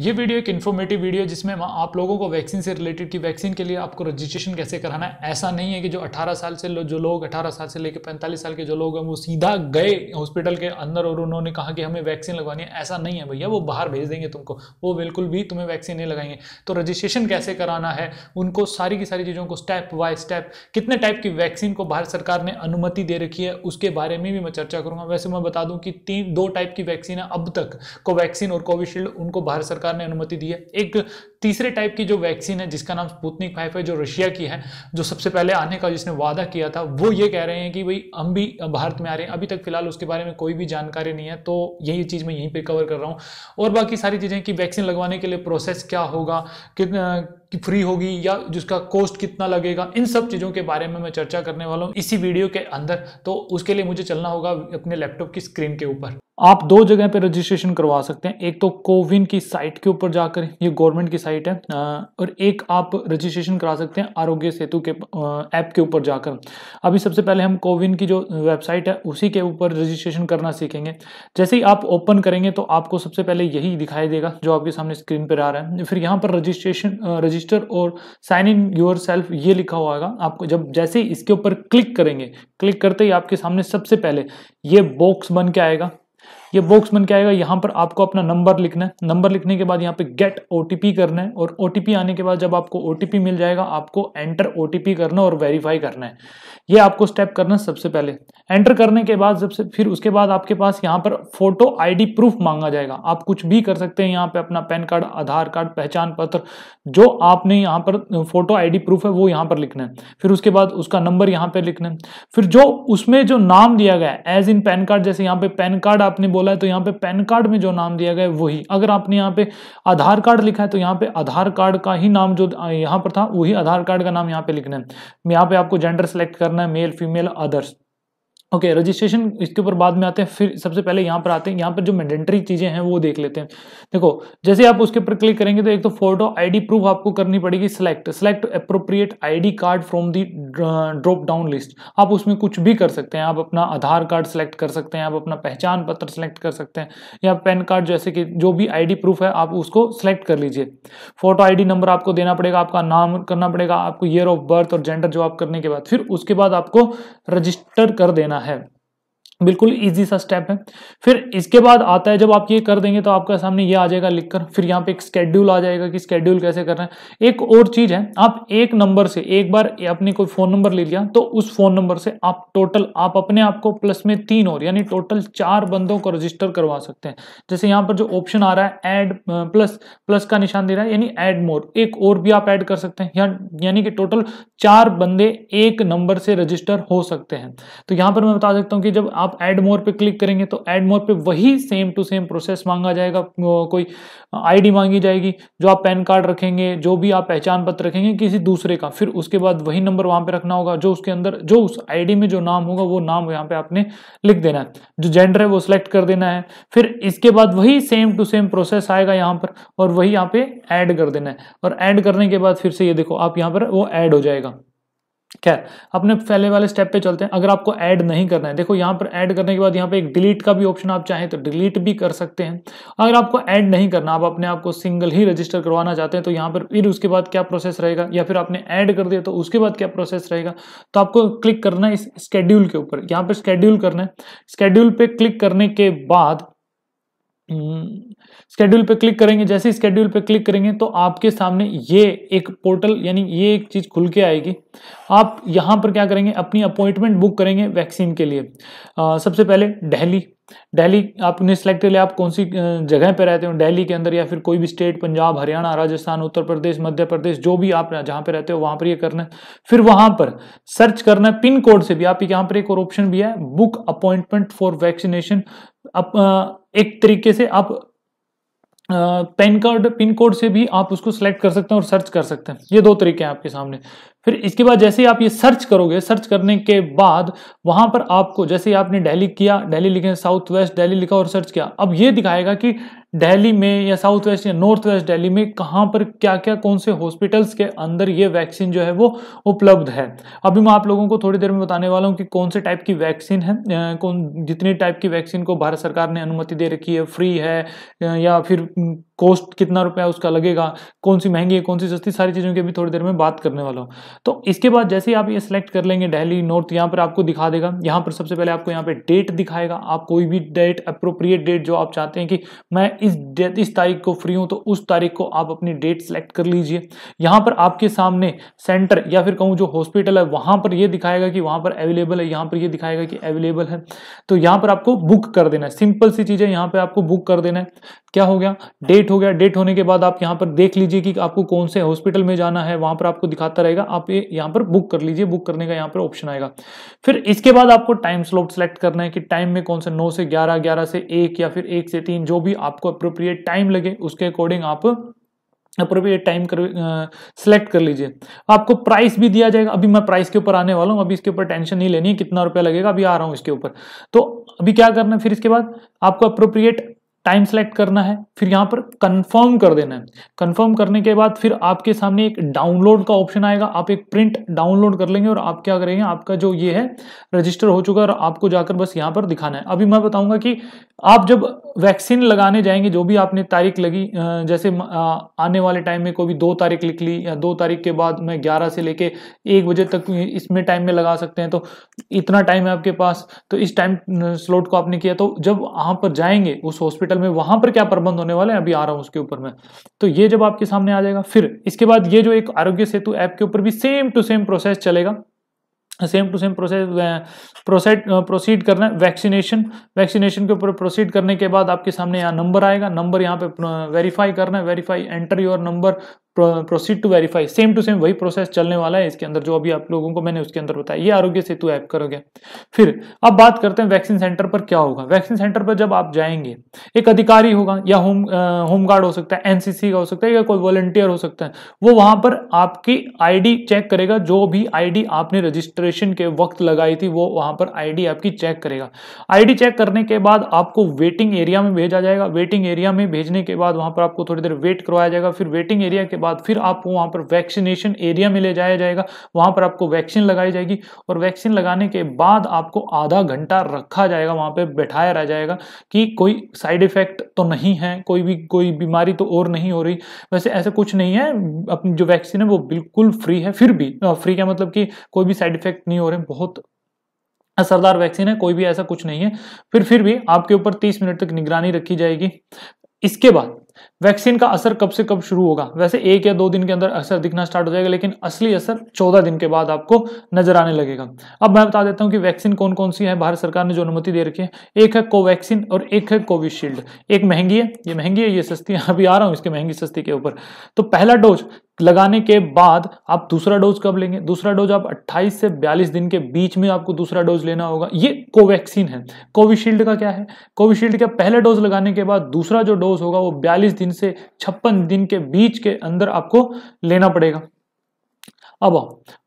ये वीडियो एक informative video है जिसमें आप लोगों को वैक्सीन से रिलेटेड कि वैक्सीन के लिए आपको रजिस्ट्रेशन कैसे कराना है ऐसा नहीं है कि जो 18 साल से लो, जो लोग 18 साल से लेकर 45 साल के जो लोग हैं वो सीधा गए हॉस्पिटल के अंदर और उन्होंने कहा कि हमें वैक्सीन लगवानी है ऐसा नहीं है भैया वो बाहर भेज देंगे तुमको वो बिल्कुल भी तुम्हें वैक्सीन नहीं लगाएंगे तो रजिस्ट्रेशन कैसे कराना है उनको सारी की सारी चीज़ों को स्टेप बाय स्टेप कितने टाइप की वैक्सीन को भारत सरकार ने अनुमति दे रखी है उसके बारे में भी मैं चर्चा करूंगा वैसे मैं बता दूँ कि तीन दो टाइप की वैक्सीन है अब तक कोवैक्सीन और कोविशील्ड उनको भारत सरकार सरकार ने अनुमति दी है एक तीसरे टाइप की जो वैक्सीन है जिसका नाम स्पुतनिक फाइव है जो रशिया की है जो सबसे पहले आने का जिसने वादा किया था वो ये कह रहे हैं कि भाई हम भी भारत में आ रहे हैं अभी तक फिलहाल उसके बारे में कोई भी जानकारी नहीं है तो यही चीज़ मैं यहीं पर कवर कर रहा हूँ और बाकी सारी चीज़ें कि वैक्सीन लगवाने के लिए प्रोसेस क्या होगा कितना कि फ्री होगी या जिसका कॉस्ट कितना लगेगा इन सब चीज़ों के बारे में मैं चर्चा करने वाला हूँ इसी वीडियो के अंदर तो उसके लिए मुझे चलना होगा अपने लैपटॉप की स्क्रीन के ऊपर आप दो जगह पर रजिस्ट्रेशन करवा सकते हैं एक तो कोविन की साइट के ऊपर जाकर ये गवर्नमेंट की साइट है और एक आप रजिस्ट्रेशन करा सकते हैं आरोग्य सेतु के ऐप के ऊपर जाकर अभी सबसे पहले हम कोविन की जो वेबसाइट है उसी के ऊपर रजिस्ट्रेशन करना सीखेंगे जैसे ही आप ओपन करेंगे तो आपको सबसे पहले यही दिखाई देगा जो आपके सामने स्क्रीन पर आ रहा है फिर यहाँ पर रजिस्ट्रेशन रजिस्टर और साइन इन योर सेल्फ ये लिखा हुआ है आपको जब जैसे ही इसके ऊपर क्लिक करेंगे क्लिक करते ही आपके सामने सबसे पहले ये बॉक्स बन के आएगा ये बॉक्स बन के आएगा यहाँ पर आपको अपना नंबर लिखना है नंबर लिखने के बाद यहाँ पे गेट ओटीपी करना है और ओटीपी आने के बाद जब आपको ओटीपी मिल जाएगा आपको एंटर ओटीपी करना और वेरीफाई करना है ये आपको स्टेप करना है सबसे पहले एंटर करने के बाद जब से फिर उसके बाद आपके पास यहाँ पर फोटो आईडी प्रूफ मांगा जाएगा आप कुछ भी कर सकते हैं यहाँ पे अपना पैन कार्ड आधार कार्ड पहचान पत्र जो आपने यहाँ पर फोटो आईडी प्रूफ है वो यहाँ पर लिखना है फिर उसके बाद उसका नंबर यहाँ पे लिखना है फिर जो उसमें जो नाम दिया गया एज इन पैन कार्ड जैसे यहाँ पे पैन कार्ड आपने बोला बोला है तो यहाँ पे पैन कार्ड में जो नाम दिया गया वही अगर आपने यहाँ पे आधार कार्ड लिखा है तो यहाँ पे आधार कार्ड का ही नाम जो यहाँ पर था वही आधार कार्ड का नाम यहाँ पे लिखना है यहाँ पे आपको जेंडर सेलेक्ट करना है male female others okay okay, registration इसके ऊपर बाद में आते हैं फिर सबसे पहले यहाँ पर आते हैं यहाँ पर जो मैंडेटरी चीज़ें हैं वो देख लेते हैं देखो जैसे आप उसके ऊपर क्लिक करेंगे तो एक तो फोटो आईडी प्रूफ आपको करनी पड़ेगी select select appropriate ID card from the drop down list आप उसमें कुछ भी कर सकते हैं आप अपना आधार कार्ड सेलेक्ट कर सकते हैं आप अपना पहचान पत्र सेलेक्ट कर सकते हैं या पैन कार्ड जैसे कि जो भी आई प्रूफ है आप उसको सेलेक्ट कर लीजिए फोटो आई नंबर आपको देना पड़ेगा आपका नाम करना पड़ेगा आपको ईयर ऑफ बर्थ और जेंडर जो आप करने के बाद फिर उसके बाद आपको रजिस्टर कर देना I have बिल्कुल इजी सा स्टेप है फिर इसके बाद आता है जब आप ये कर देंगे तो आपका सामने ये आ जाएगा लिखकर फिर यहाँ पे एक स्केड्यूल आ जाएगा कि स्केड्यूल कैसे करना है एक और चीज़ है आप एक नंबर से एक बार अपने कोई फ़ोन नंबर ले लिया तो उस फ़ोन नंबर से आप टोटल आप अपने आप को प्लस में तीन और यानी टोटल चार बंदों को रजिस्टर करवा सकते हैं जैसे यहाँ पर जो ऑप्शन आ रहा है एड प्लस प्लस का निशान दे रहा है यानी एड मोर एक और भी आप एड कर सकते हैं या, यानी कि टोटल चार बंदे एक नंबर से रजिस्टर हो सकते हैं तो यहाँ पर मैं बता सकता हूँ कि जब आप आप एड मोर पे क्लिक करेंगे तो एड मोर पे वही सेम टू सेम प्रोसेस मांगा जाएगा कोई आईडी मांगी जाएगी जो आप पैन कार्ड रखेंगे जो भी आप पहचान पत्र रखेंगे किसी दूसरे का फिर उसके बाद वही नंबर वहां पे रखना होगा जो उसके अंदर जो उस आईडी में जो नाम होगा वो नाम यहाँ पे आपने लिख देना है जो जेंडर है वो सिलेक्ट कर देना है फिर इसके बाद वही सेम टू सेम प्रोसेस आएगा यहाँ पर और वही यहाँ पे एड कर देना है और एड करने के बाद फिर से ये देखो आप यहाँ पर वो एड हो जाएगा खैर अपने पहले वाले स्टेप पे चलते हैं अगर आपको ऐड नहीं करना है देखो यहाँ पर ऐड करने के बाद यहाँ पे एक डिलीट का भी ऑप्शन आप चाहें तो डिलीट भी कर सकते हैं अगर आपको ऐड नहीं करना आप अपने आप को सिंगल ही रजिस्टर करवाना चाहते हैं तो यहाँ पर फिर उसके बाद क्या प्रोसेस रहेगा या फिर आपने ऐड कर दिया तो उसके बाद क्या प्रोसेस रहेगा तो आपको क्लिक करना है इस स्केड्यूल के ऊपर यहाँ पर स्केड्यूल करना है स्केड्यूल पर क्लिक करने के बाद हम्म, स्केड्यूल पे क्लिक करेंगे जैसे स्केड्यूल पे क्लिक करेंगे तो आपके सामने ये एक पोर्टल यानी ये एक चीज़ खुल के आएगी आप यहाँ पर क्या करेंगे अपनी अपॉइंटमेंट बुक करेंगे वैक्सीन के लिए आ, सबसे पहले दिल्ली दिल्ली आपने सेलेक्ट कर लिया आप कौन सी जगह पर रहते हो दिल्ली के अंदर या फिर कोई भी स्टेट पंजाब हरियाणा राजस्थान उत्तर प्रदेश मध्य प्रदेश जो भी आप जहाँ पर रहते हो वहाँ पर ये करना है फिर वहाँ पर सर्च करना है पिन कोड से भी आप यहाँ पर एक और ऑप्शन भी है बुक अपॉइंटमेंट फॉर वैक्सीनेशन अप एक तरीके से आप पैन कार्ड पिन कोड से भी आप उसको सेलेक्ट कर सकते हैं और सर्च कर सकते हैं ये दो तरीके हैं आपके सामने फिर इसके बाद जैसे ही आप ये सर्च करोगे सर्च करने के बाद वहां पर आपको जैसे आपने डेली किया डेली लिखे साउथ वेस्ट डेली लिखा और सर्च किया अब ये दिखाएगा कि डेली में या साउथ वेस्ट या नॉर्थ वेस्ट डेली में कहाँ पर क्या क्या कौन से हॉस्पिटल्स के अंदर ये वैक्सीन जो है वो उपलब्ध है अभी मैं आप लोगों को थोड़ी देर में बताने वाला हूँ कि कौन से टाइप की वैक्सीन है कौन जितने टाइप की वैक्सीन को भारत सरकार ने अनुमति दे रखी है फ्री है या फिर कॉस्ट कितना रुपया उसका लगेगा कौन सी महंगी है कौन सी सस्ती सारी चीज़ों की अभी थोड़ी देर में बात करने वाला हूँ तो इसके बाद जैसे आप ये सिलेक्ट कर लेंगे दिल्ली नॉर्थ यहाँ पर आपको दिखा देगा यहाँ पर सबसे पहले आपको यहाँ पे डेट दिखाएगा आप कोई भी डेट अप्रोप्रिएट डेट जो आप चाहते हैं कि मैं इस डेट इस तारीख को फ्री हूँ तो उस तारीख को आप अपनी डेट सेलेक्ट कर लीजिए यहाँ पर आपके सामने सेंटर या फिर कहूँ जो हॉस्पिटल है वहाँ पर यह दिखाएगा कि वहाँ पर अवेलेबल है यहाँ पर यह दिखाएगा कि अवेलेबल है तो यहाँ पर आपको बुक कर देना है सिंपल सी चीज़ है यहाँ पर आपको बुक कर देना है क्या हो गया डेट हो गया डेट होने के बाद आप यहाँ पर देख लीजिए कि आपको कौन से हॉस्पिटल में जाना है वहाँ पर आपको दिखाता रहेगा आप पे यहाँ पर बुक कर लीजिए बुक करने का यहाँ पर ऑप्शन आएगा फिर इसके बाद आपको टाइम स्लॉट सेलेक्ट करना है कि टाइम में कौन से नौ से ग्यारह ग्यारह से एक या फिर एक से तीन जो भी आपको अप्रोप्रिएट टाइम लगे उसके अकॉर्डिंग आप अप्रोप्रिएट टाइम कर सेलेक्ट कर लीजिए आपको प्राइस भी दिया जाएगा अभी मैं प्राइस के ऊपर आने वाला हूँ अभी इसके ऊपर टेंशन नहीं लेनी है कितना रुपया लगेगा अभी आ रहा हूँ इसके ऊपर तो अभी क्या करना है फिर इसके बाद आपको अप्रोप्रिएट टाइम सेलेक्ट करना है फिर यहाँ पर कंफर्म कर देना है कंफर्म करने के बाद फिर आपके सामने एक डाउनलोड का ऑप्शन आएगा आप एक प्रिंट डाउनलोड कर लेंगे और आप क्या करेंगे आपका जो ये है रजिस्टर हो चुका है और आपको जाकर बस यहाँ पर दिखाना है अभी मैं बताऊंगा कि आप जब वैक्सीन लगाने जाएंगे जो भी आपने तारीख लगी जैसे आने वाले टाइम में कोई भी दो तारीख लिख ली या दो तारीख के बाद मैं ग्यारह से लेके एक बजे तक इसमें टाइम में लगा सकते हैं तो इतना टाइम है आपके पास तो इस टाइम स्लॉट को आपने किया तो जब वहाँ पर जाएंगे उस हॉस्पिटल साइकिल में वहां पर क्या प्रबंध होने वाले हैं अभी आ रहा हूं उसके ऊपर में तो ये जब आपके सामने आ जाएगा फिर इसके बाद ये जो एक आरोग्य सेतु ऐप के ऊपर भी सेम टू सेम प्रोसेस चलेगा same to same process proceed proceed करना वैक्सीनेशन वैक्सीनेशन के ऊपर प्रोसीड करने के बाद आपके सामने यहाँ नंबर आएगा नंबर यहाँ पे वेरीफाई करना है verify enter your number proceed to verify same to same वही प्रोसेस चलने वाला है इसके अंदर जो अभी आप लोगों को मैंने उसके अंदर बताया ये आरोग्य सेतु ऐप करोगे फिर अब बात करते हैं वैक्सीन सेंटर पर क्या होगा वैक्सीन सेंटर पर जब आप जाएंगे एक अधिकारी होगा या होम होमगार्ड हो सकता है एनसीसी का हो सकता है या कोई वॉलंटियर हो सकता है वो वहां पर आपकी आईडी चेक करेगा जो भी आईडी आपने रजिस्ट्रेशन के वक्त लगाई थी वो वहां पर आईडी आपकी चेक करेगा आईडी चेक करने के बाद आपको वेटिंग एरिया में भेजा जाएगा वेटिंग एरिया में भेजने के बाद वहां पर आपको थोड़ी देर वेट करवाया जाएगा फिर वेटिंग एरिया के बाद फिर आपको वहाँ पर वैक्सीनेशन एरिया में ले जाया जाएगा वहाँ पर आपको वैक्सीन लगाई जाएगी और वैक्सीन लगाने के बाद आपको आधा घंटा रखा जाएगा वहाँ पर बैठाया रह जाएगा कि कोई साइड इफेक्ट तो नहीं है कोई भी कोई बीमारी तो और नहीं हो रही वैसे ऐसा कुछ नहीं है अपनी जो वैक्सीन है वो बिल्कुल फ्री है फिर भी फ्री का मतलब कि कोई भी साइड इफेक्ट नहीं हो रहे बहुत असरदार वैक्सीन है कोई भी ऐसा कुछ नहीं है फिर फिर भी आपके ऊपर 30 मिनट तक निगरानी रखी जाएगी इसके बाद वैक्सीन का असर कब से कब शुरू होगा वैसे एक या दो दिन के अंदर असर दिखना स्टार्ट हो जाएगा लेकिन असली असर चौदह दिन के बाद आपको नजर आने लगेगा अब मैं बता देता हूं कि वैक्सीन कौन कौन सी है भारत सरकार ने जो अनुमति दे रखी है एक है कोवैक्सीन और एक है कोविशील्ड एक महंगी है ये महंगी है ये सस्ती है अभी आ रहा हूं इसके महंगी सस्ती के ऊपर तो पहला डोज लगाने के बाद आप दूसरा डोज कब लेंगे दूसरा डोज आप 28 से 42 दिन के बीच में आपको दूसरा डोज लेना होगा ये कोवैक्सीन है कोविशील्ड का क्या है कोविशील्ड का पहला डोज लगाने के बाद दूसरा जो डोज होगा वो 42 दिन से 56 दिन के बीच के अंदर आपको लेना पड़ेगा अब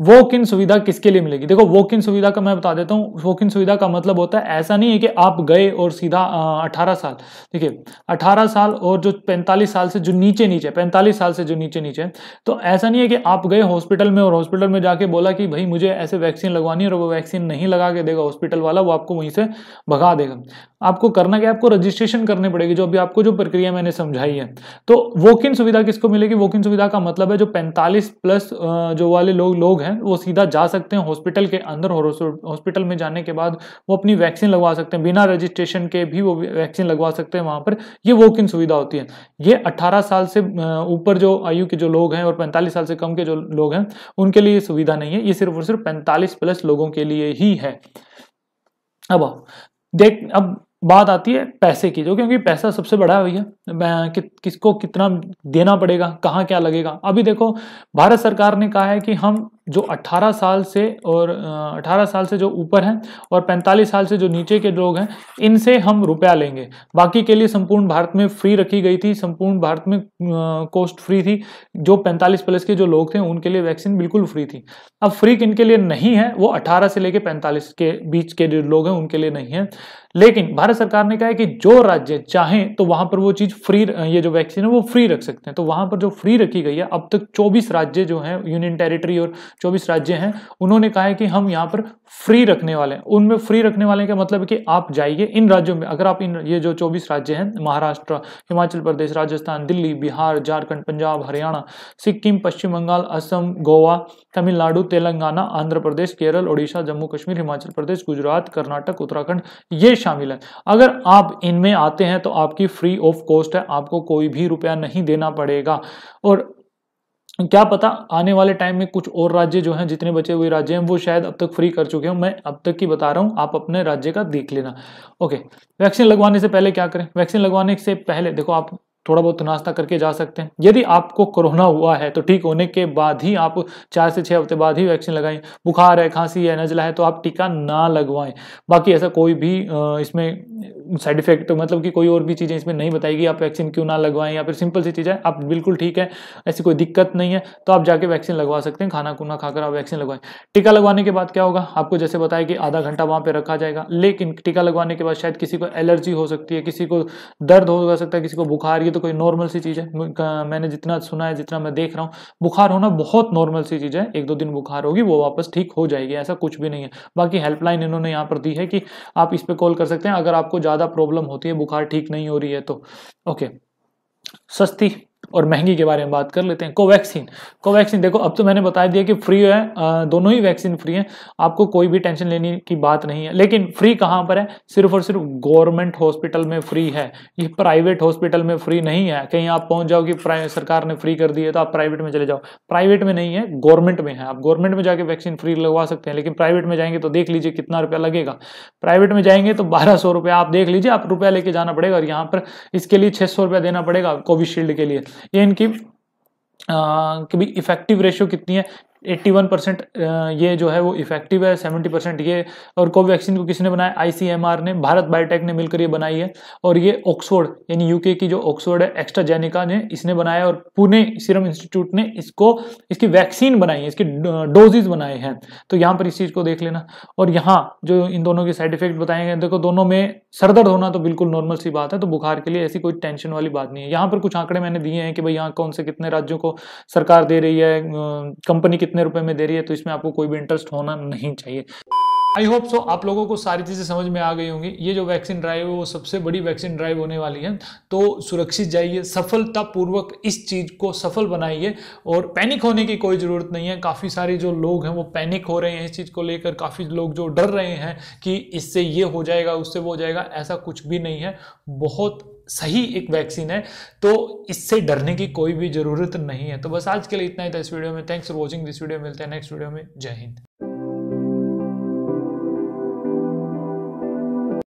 वॉक इन सुविधा किसके लिए मिलेगी देखो वॉक इन सुविधा का मैं बता देता हूँ वॉक इन सुविधा का मतलब होता है ऐसा नहीं है कि आप गए और सीधा अठारह साल ठीक है अठारह साल और जो पैंतालीस साल से जो नीचे नीचे पैंतालीस साल से जो नीचे नीचे तो ऐसा नहीं है कि आप गए हॉस्पिटल में और हॉस्पिटल में जाके बोला कि भाई मुझे ऐसे वैक्सीन लगवानी है और वो वैक्सीन नहीं लगा के देगा हॉस्पिटल वाला वो आपको वहीं से भगा देगा आपको करना क्या आपको रजिस्ट्रेशन करने पड़ेगी जो अभी आपको जो प्रक्रिया मैंने समझाई है तो वॉक इन सुविधा किसको मिलेगी वॉक इन सुविधा का मतलब है जो 45 प्लस जो वाले लोग लोग हैं वो सीधा जा सकते हैं हॉस्पिटल के अंदर हॉस्पिटल में जाने के बाद वो अपनी वैक्सीन लगवा सकते हैं बिना रजिस्ट्रेशन के भी वो वैक्सीन लगवा सकते हैं वहां पर ये वॉक इन सुविधा होती है ये अट्ठारह साल से ऊपर जो आयु के जो लोग हैं और पैंतालीस साल से कम के जो लोग हैं उनके लिए ये सुविधा नहीं है ये सिर्फ और सिर्फ पैंतालीस प्लस लोगों के लिए ही है अब देख अब बात आती है पैसे की जो क्योंकि पैसा सबसे बड़ा है भैया कि, किसको कितना देना पड़ेगा कहाँ क्या लगेगा अभी देखो भारत सरकार ने कहा है कि हम जो 18 साल से और 18 साल से जो ऊपर हैं और 45 साल से जो नीचे के लोग हैं इनसे हम रुपया लेंगे बाकी के लिए संपूर्ण भारत में फ्री रखी गई थी संपूर्ण भारत में कॉस्ट फ्री थी जो 45 प्लस के जो लोग थे उनके लिए वैक्सीन बिल्कुल फ्री थी अब फ्री किन के लिए नहीं है वो 18 से लेके 45 के बीच के जो लोग हैं उनके लिए नहीं है लेकिन भारत सरकार ने कहा है कि जो राज्य चाहें तो वहां पर वो चीज फ्री ये जो वैक्सीन है वो फ्री रख सकते हैं तो वहां पर जो फ्री रखी गई है अब तक 24 राज्य जो हैं यूनियन टेरिटरी और 24 राज्य हैं उन्होंने कहा है कि हम यहाँ पर फ्री रखने वाले हैं उनमें फ्री रखने वाले का मतलब कि आप जाइए इन राज्यों में अगर आप इन ये जो चौबीस राज्य हैं महाराष्ट्र हिमाचल प्रदेश राजस्थान दिल्ली बिहार झारखंड पंजाब हरियाणा सिक्किम पश्चिम बंगाल असम गोवा तमिलनाडु तेलंगाना आंध्र प्रदेश केरल ओडिशा जम्मू कश्मीर हिमाचल प्रदेश गुजरात कर्नाटक उत्तराखंड ये शामिल है अगर आप इनमें आते हैं तो आपकी फ्री ऑफ कॉस्ट है आपको कोई भी रुपया नहीं देना पड़ेगा और क्या पता आने वाले टाइम में कुछ और राज्य जो हैं जितने बचे हुए राज्य हैं वो शायद अब तक फ्री कर चुके हों मैं अब तक की बता रहा हूं आप अपने राज्य का देख लेना ओके वैक्सीन लगवाने से पहले क्या करें वैक्सीन लगवाने से पहले देखो आप थोड़ा बहुत नाश्ता करके जा सकते हैं यदि आपको कोरोना हुआ है तो ठीक होने के बाद ही आप चार से छः हफ्ते बाद ही वैक्सीन लगाएं बुखार है खांसी है नजला है तो आप टीका ना लगवाएं बाकी ऐसा कोई भी इसमें साइड इफेक्ट तो मतलब कि कोई और भी चीज़ें इसमें नहीं बताएगी आप वैक्सीन क्यों ना लगवाएं या फिर सिंपल सी चीज़ है आप बिल्कुल ठीक है ऐसी कोई दिक्कत नहीं है तो आप जाके वैक्सीन लगवा सकते हैं खाना खुना खाकर आप वैक्सीन लगवाएं टीका लगवाने के बाद क्या होगा आपको जैसे बताया कि आधा घंटा वहाँ पर रखा जाएगा लेकिन टीका लगवाने के बाद शायद किसी को एलर्जी हो सकती है किसी को दर्द हो सकता है किसी को बुखार ये तो कोई नॉर्मल सी चीज़ है मैंने जितना सुना है जितना मैं देख रहा हूँ बुखार होना बहुत नॉर्मल सी चीज़ है एक दो दिन बुखार होगी वो वापस ठीक हो जाएगी ऐसा कुछ भी नहीं है बाकी हेल्पलाइन इन्होंने यहाँ पर दी है कि आप इस पर कॉल कर सकते हैं अगर आपको ज़्यादा प्रॉब्लम होती है बुखार ठीक नहीं हो रही है तो ओके सस्ती और महंगी के बारे में बात कर लेते हैं कोवैक्सीन कोवैक्सीन देखो अब तो मैंने बता दिया कि फ्री है दोनों ही वैक्सीन फ्री है आपको कोई भी टेंशन लेने की बात नहीं है लेकिन फ्री कहाँ पर है सिर्फ और सिर्फ गवर्नमेंट हॉस्पिटल में फ्री है ये प्राइवेट हॉस्पिटल में फ्री नहीं है कहीं आप पहुंच जाओ कि सरकार ने फ्री कर दी है तो आप प्राइवेट में चले जाओ प्राइवेट में नहीं है गवर्नमेंट में है आप गवर्नमेंट में जाके वैक्सीन फ्री लगवा सकते हैं लेकिन प्राइवेट में जाएंगे तो देख लीजिए कितना रुपया लगेगा प्राइवेट में जाएंगे तो बारह सौ रुपया आप देख लीजिए आप रुपया लेके जाना पड़ेगा और यहाँ पर इसके लिए छः सौ रुपया देना पड़ेगा कोविशील्ड के लिए ये इनकी आ, भी इफेक्टिव रेशियो कितनी है 81 परसेंट ये जो है वो इफेक्टिव है 70 परसेंट ये और कोवैक्सीन को किसने बनाया आईसीएमआर ने भारत बायोटेक ने मिलकर ये बनाई है और ये ऑक्सफोर्ड यानी यूके की जो ऑक्सफोर्ड है एक्स्ट्राजेनिका ने इसने बनाया और पुणे सीरम इंस्टीट्यूट ने इसको इसकी वैक्सीन बनाई है इसकी डोजेज बनाए हैं तो यहाँ पर इस चीज़ को देख लेना और यहाँ जो इन दोनों के साइड इफेक्ट बताए गए देखो दोनों में सरदर्द होना तो बिल्कुल नॉर्मल सी बात है तो बुखार के लिए ऐसी कोई टेंशन वाली बात नहीं है यहाँ पर कुछ आंकड़े मैंने दिए हैं कि भाई यहाँ कौन से कितने राज्यों को सरकार दे रही है कंपनी कितने रुपए में दे रही है तो इसमें आपको कोई भी इंटरेस्ट होना नहीं चाहिए आई होप सो आप लोगों को सारी चीज़ें समझ में आ गई होंगी ये जो वैक्सीन ड्राइव है वो सबसे बड़ी वैक्सीन ड्राइव होने वाली है तो सुरक्षित जाइए सफलतापूर्वक इस चीज़ को सफल बनाइए और पैनिक होने की कोई ज़रूरत नहीं है काफ़ी सारे जो लोग हैं वो पैनिक हो रहे हैं इस चीज़ को लेकर काफ़ी लोग जो डर रहे हैं कि इससे ये हो जाएगा उससे वो हो जाएगा ऐसा कुछ भी नहीं है बहुत सही एक वैक्सीन है तो इससे डरने की कोई भी ज़रूरत नहीं है तो बस आज के लिए इतना ही था इस वीडियो में thanks for watching this video मिलते हैं नेक्स्ट वीडियो में जय हिंद